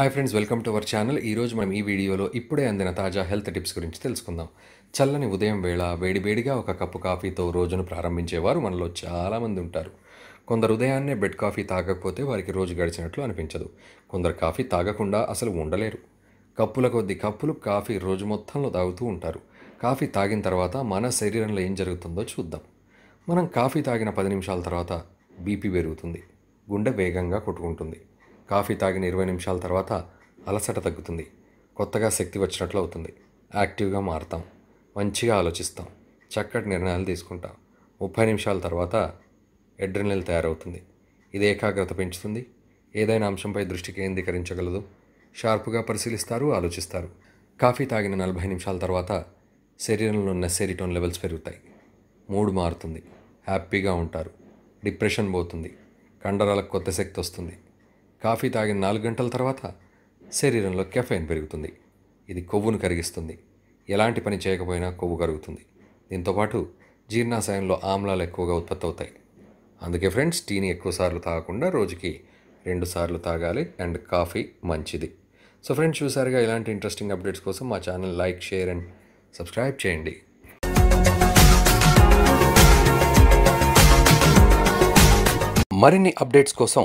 hi friends welcome to our channel ఈరోజు మనం ఈ వీడియోలో ఇప్పుడే అందిన తాజా హెల్త్ టిప్స్ గురించి తెలుసుకుందాం చల్లని ఉదయం వేళ వేడివేడిగా ఒక కప్పు కాఫీతో రోజును ప్రారంభించేవారు మనలో చాలామంది ఉంటారు కొందరు ఉదయాన్నే బెడ్ కాఫీ తాగకపోతే వారికి రోజు గడిచినట్లు అనిపించదు కొందరు కాఫీ తాగకుండా అసలు ఉండలేరు కప్పుల కొద్ది కప్పులు కాఫీ రోజు మొత్తంలో తాగుతూ ఉంటారు కాఫీ తాగిన తర్వాత మన శరీరంలో ఏం జరుగుతుందో చూద్దాం మనం కాఫీ తాగిన పది నిమిషాల తర్వాత బీపీ పెరుగుతుంది గుండె వేగంగా కొట్టుకుంటుంది కాఫీ తాగిన ఇరవై నిమిషాల తర్వాత అలసట తగ్గుతుంది కొత్తగా శక్తి వచ్చినట్లు అవుతుంది యాక్టివ్గా మారుతాం మంచిగా ఆలోచిస్తాం చక్కటి నిర్ణయాలు తీసుకుంటాం ముప్పై నిమిషాల తర్వాత ఎడ్రినల్ తయారవుతుంది ఇది ఏకాగ్రత పెంచుతుంది ఏదైనా అంశంపై దృష్టి కేంద్రీకరించగలదు షార్ప్గా పరిశీలిస్తారు ఆలోచిస్తారు కాఫీ తాగిన నలభై నిమిషాల తర్వాత శరీరంలో ఉన్న లెవెల్స్ పెరుగుతాయి మూడు మారుతుంది హ్యాపీగా ఉంటారు డిప్రెషన్ పోతుంది కండరాలకు కొత్త శక్తి వస్తుంది కాఫీ తాగిన నాలుగు గంటల తర్వాత శరీరంలో కెఫైన్ పెరుగుతుంది ఇది కొవ్వును కరిగిస్తుంది ఎలాంటి పని చేయకపోయినా కొవ్వు కరుగుతుంది దీంతోపాటు జీర్ణాశయంలో ఆమ్లాలు ఎక్కువగా ఉత్పత్తి అవుతాయి అందుకే ఫ్రెండ్స్ టీని ఎక్కువసార్లు తాగకుండా రోజుకి రెండు సార్లు తాగాలి అండ్ కాఫీ మంచిది సో ఫ్రెండ్స్ చూసారుగా ఇలాంటి ఇంట్రెస్టింగ్ అప్డేట్స్ కోసం మా channel like share and subscribe చేయండి మరిన్ని అప్డేట్స్ కోసం